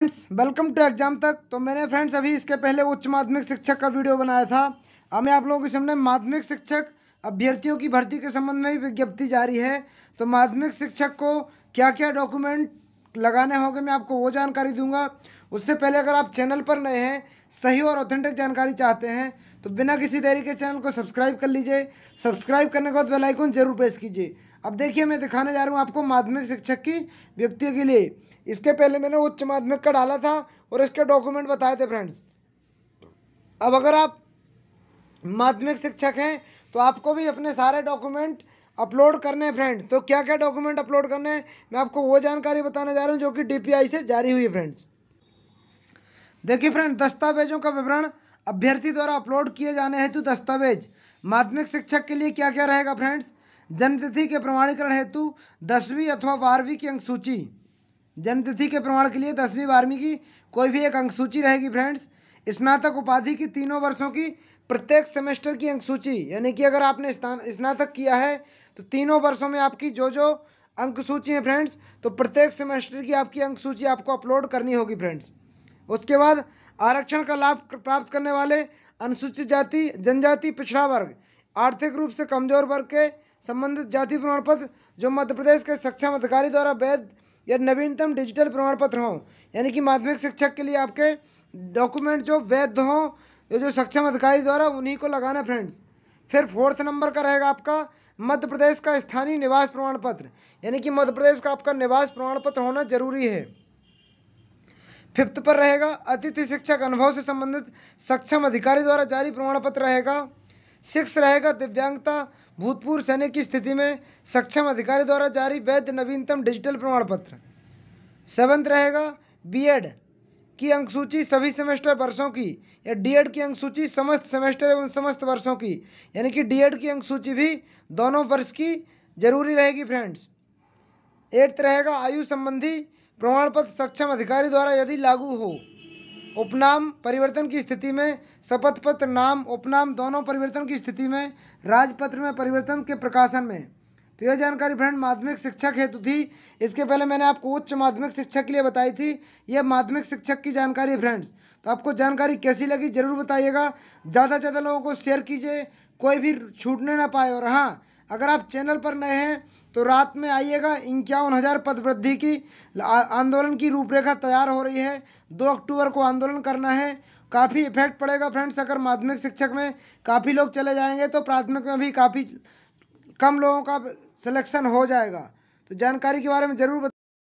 friends welcome to exam तक तो मैंने फ्रेंड्स अभी इसके पहले उच्च माध्यमिक शिक्षक का वीडियो बनाया था अब मैं आप लोगों के सामने माध्यमिक शिक्षक अभ्यर्थियों की भर्ती के संबंध में भी विज्ञप्ति जारी है तो माध्यमिक शिक्षक को क्या क्या डॉक्यूमेंट लगाने होंगे मैं आपको वो जानकारी दूंगा उससे पहले अगर आप चैनल पर नए हैं सही और ऑथेंटिक जानकारी चाहते हैं तो बिना किसी देरी के चैनल को सब्सक्राइब कर लीजिए सब्सक्राइब करने के बाद बेलाइकन जरूर प्रेस कीजिए अब देखिए मैं दिखाने जा रहा हूँ आपको माध्यमिक शिक्षक की व्यक्तियों के लिए इसके पहले मैंने उच्च माध्यमिक का डाला था और इसके डॉक्यूमेंट बताए थे फ्रेंड्स अब अगर आप माध्यमिक शिक्षक हैं तो आपको भी अपने सारे डॉक्यूमेंट अपलोड करने हैं फ्रेंड्स तो क्या क्या डॉक्यूमेंट अपलोड करने हैं मैं आपको वो जानकारी बताने जा रहा हूँ जो कि डी से जारी हुई फ्रेंड्स देखिए फ्रेंड दस्तावेजों का विवरण अभ्यर्थी द्वारा अपलोड किए जाने हेतु दस्तावेज माध्यमिक शिक्षक के लिए क्या क्या रहेगा फ्रेंड्स जन्मतिथि के प्रमाणीकरण हेतु दसवीं अथवा बारहवीं की अंक सूची जन्मतिथि के प्रमाण के लिए दसवीं बारहवीं की कोई भी एक अंक सूची रहेगी फ्रेंड्स स्नातक उपाधि की तीनों वर्षों की प्रत्येक सेमेस्टर की अंक सूची यानी कि अगर आपने स्नातक किया है तो तीनों वर्षों में आपकी जो जो अंक सूची है फ्रेंड्स तो प्रत्येक सेमेस्टर की आपकी अंक सूची आपको अपलोड करनी होगी फ्रेंड्स उसके बाद आरक्षण का लाभ प्राप्त करने वाले अनुसूचित जाति जनजाति पिछड़ा वर्ग आर्थिक रूप से कमजोर वर्ग के संबंधित जाति प्रमाण पत्र जो मध्य प्रदेश के सक्षम अधिकारी द्वारा वैध या नवीनतम डिजिटल प्रमाण पत्र हों यानी कि माध्यमिक शिक्षक के लिए आपके डॉक्यूमेंट जो वैध हों जो जो सक्षम अधिकारी द्वारा उन्हीं को लगाना फ्रेंड्स फिर फोर्थ नंबर का रहेगा आपका मध्य प्रदेश का स्थानीय निवास प्रमाण पत्र यानी कि मध्य प्रदेश का आपका निवास प्रमाण पत्र होना जरूरी है फिफ्थ पर रहेगा अतिथि शिक्षक अनुभव से संबंधित सक्षम अधिकारी द्वारा जारी प्रमाण पत्र रहेगा सिक्स रहेगा दिव्यांगता भूतपूर्व सैनिक की स्थिति में सक्षम अधिकारी द्वारा जारी वैध नवीनतम डिजिटल प्रमाण पत्र सेवन्थ रहेगा बीएड की अंक सूची सभी सेमेस्टर वर्षों की या डीएड की अंक सूची समस्त सेमेस्टर एवं समस्त वर्षों की यानी कि डीएड की अंक सूची भी दोनों वर्ष की जरूरी रहेगी फ्रेंड्स एट्थ रहेगा आयु संबंधी प्रमाण पत्र सक्षम अधिकारी द्वारा यदि लागू हो उपनाम परिवर्तन की स्थिति में शपथ पत्र नाम उपनाम दोनों परिवर्तन की स्थिति में राजपत्र में परिवर्तन के प्रकाशन में तो यह जानकारी फ्रेंड माध्यमिक शिक्षक हेतु थी इसके पहले मैंने आपको उच्च माध्यमिक शिक्षक के लिए बताई थी यह माध्यमिक शिक्षक की जानकारी फ्रेंड्स तो आपको जानकारी कैसी लगी ज़रूर बताइएगा ज़्यादा से ज़्यादा लोगों को शेयर कीजिए कोई भी छूटने ना पाए और हाँ अगर आप चैनल पर नए हैं तो रात में आइएगा इक्यावन हज़ार पद वृद्धि की आंदोलन की रूपरेखा तैयार हो रही है दो अक्टूबर को आंदोलन करना है काफ़ी इफेक्ट पड़ेगा फ्रेंड्स अगर माध्यमिक शिक्षक में काफ़ी लोग चले जाएंगे तो प्राथमिक में भी काफ़ी कम लोगों का सिलेक्शन हो जाएगा तो जानकारी के बारे में ज़रूर